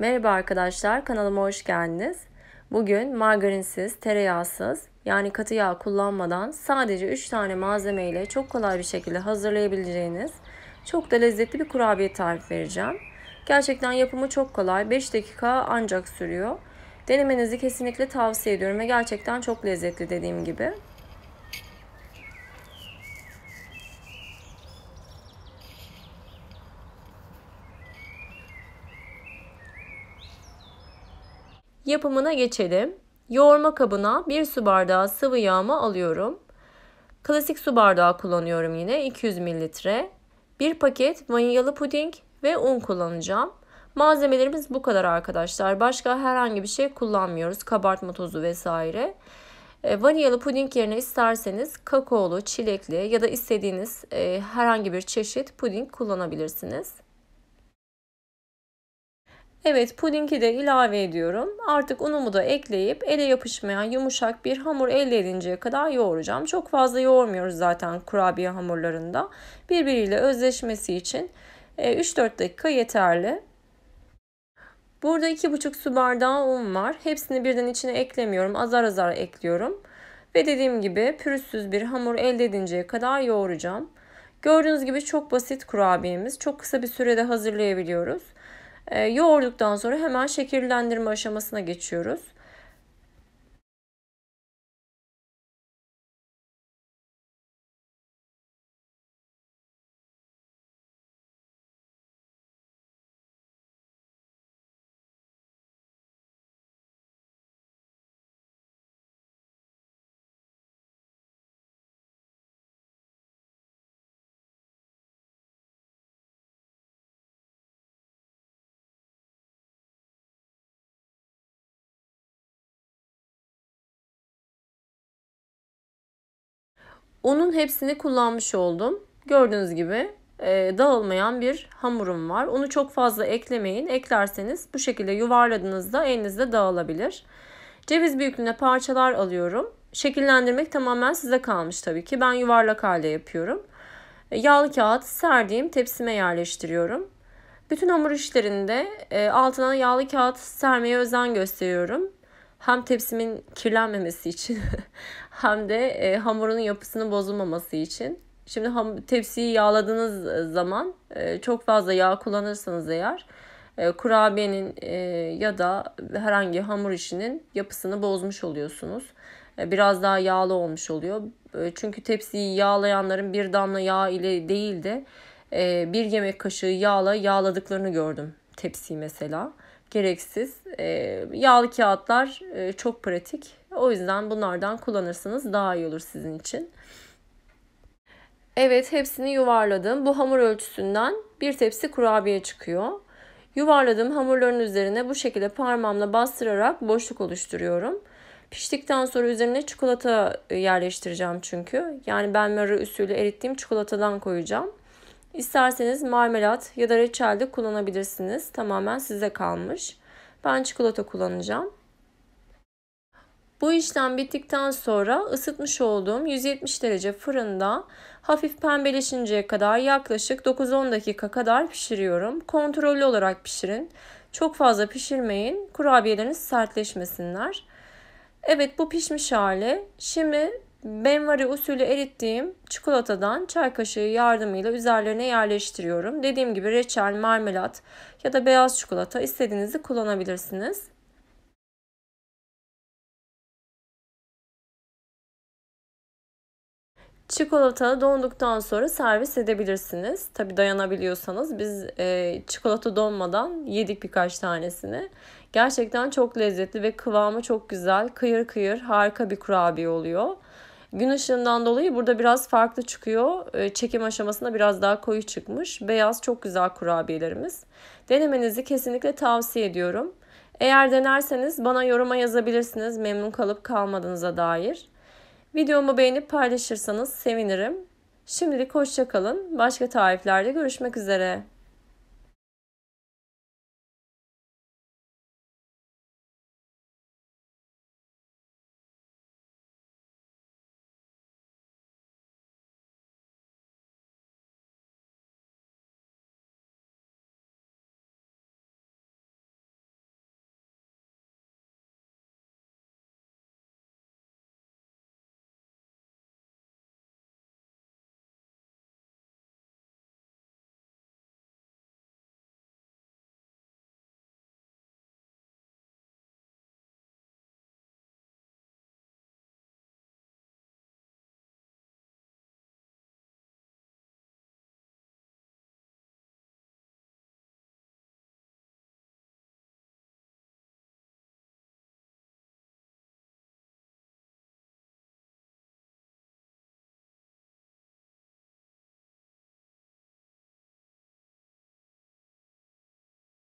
Merhaba arkadaşlar, kanalıma hoş geldiniz. Bugün margarinsiz, tereyağsız yani katı yağ kullanmadan sadece 3 tane malzeme ile çok kolay bir şekilde hazırlayabileceğiniz çok da lezzetli bir kurabiye tarif vereceğim. Gerçekten yapımı çok kolay, 5 dakika ancak sürüyor. Denemenizi kesinlikle tavsiye ediyorum ve gerçekten çok lezzetli dediğim gibi. Yapımına geçelim. Yoğurma kabına 1 su bardağı sıvı yağımı alıyorum. Klasik su bardağı kullanıyorum yine 200 mililitre. 1 paket vanilyalı puding ve un kullanacağım. Malzemelerimiz bu kadar arkadaşlar. Başka herhangi bir şey kullanmıyoruz. Kabartma tozu vesaire. E, vanilyalı puding yerine isterseniz kakaolu, çilekli ya da istediğiniz e, herhangi bir çeşit puding kullanabilirsiniz. Evet pudingi de ilave ediyorum. Artık unumu da ekleyip ele yapışmayan yumuşak bir hamur elde edinceye kadar yoğuracağım. Çok fazla yoğurmuyoruz zaten kurabiye hamurlarında. Birbiriyle özleşmesi için 3-4 e, dakika yeterli. Burada 2,5 su bardağı un var. Hepsini birden içine eklemiyorum. Azar azar ekliyorum. Ve dediğim gibi pürüzsüz bir hamur elde edinceye kadar yoğuracağım. Gördüğünüz gibi çok basit kurabiyemiz. Çok kısa bir sürede hazırlayabiliyoruz. Ee, yoğurduktan sonra hemen şekillendirme aşamasına geçiyoruz. Onun hepsini kullanmış oldum. Gördüğünüz gibi e, dağılmayan bir hamurum var. Onu çok fazla eklemeyin. Eklerseniz bu şekilde yuvarladığınızda elinizde dağılabilir. Ceviz büyüklüğünde parçalar alıyorum. Şekillendirmek tamamen size kalmış tabii ki. Ben yuvarlak halde yapıyorum. E, yağlı kağıt serdiğim tepsime yerleştiriyorum. Bütün hamur işlerinde e, altına yağlı kağıt sermeye özen gösteriyorum hem tepsimin kirlenmemesi için hem de e, hamurun yapısının bozulmaması için. Şimdi ham, tepsiyi yağladığınız e, zaman e, çok fazla yağ kullanırsanız eğer e, kurabiyenin e, ya da herhangi hamur işinin yapısını bozmuş oluyorsunuz. E, biraz daha yağlı olmuş oluyor. E, çünkü tepsiyi yağlayanların bir damla yağ ile değil de e, bir yemek kaşığı yağla yağladıklarını gördüm tepsiyi mesela gereksiz. E, yağlı kağıtlar e, çok pratik. O yüzden bunlardan kullanırsanız daha iyi olur sizin için. Evet hepsini yuvarladım. Bu hamur ölçüsünden bir tepsi kurabiye çıkıyor. Yuvarladığım hamurların üzerine bu şekilde parmağımla bastırarak boşluk oluşturuyorum. Piştikten sonra üzerine çikolata e, yerleştireceğim çünkü. Yani ben mara usulü erittiğim çikolatadan koyacağım. İsterseniz marmelat ya da reçel de kullanabilirsiniz. Tamamen size kalmış. Ben çikolata kullanacağım. Bu işlem bittikten sonra ısıtmış olduğum 170 derece fırında hafif pembeleşinceye kadar yaklaşık 9-10 dakika kadar pişiriyorum. Kontrollü olarak pişirin. Çok fazla pişirmeyin. Kurabiyeleriniz sertleşmesinler. Evet bu pişmiş hali. Şimdi Benvari usulü erittiğim çikolatadan çay kaşığı yardımıyla üzerlerine yerleştiriyorum. Dediğim gibi reçel, marmelat ya da beyaz çikolata istediğinizi kullanabilirsiniz. Çikolata donduktan sonra servis edebilirsiniz. Tabi dayanabiliyorsanız biz e, çikolata donmadan yedik birkaç tanesini. Gerçekten çok lezzetli ve kıvamı çok güzel. Kıyır kıyır harika bir kurabiye oluyor. Gün ışığından dolayı burada biraz farklı çıkıyor. Ee, çekim aşamasında biraz daha koyu çıkmış. Beyaz çok güzel kurabiyelerimiz. Denemenizi kesinlikle tavsiye ediyorum. Eğer denerseniz bana yoruma yazabilirsiniz memnun kalıp kalmadığınıza dair. Videomu beğenip paylaşırsanız sevinirim. Şimdilik hoşçakalın. Başka tariflerde görüşmek üzere.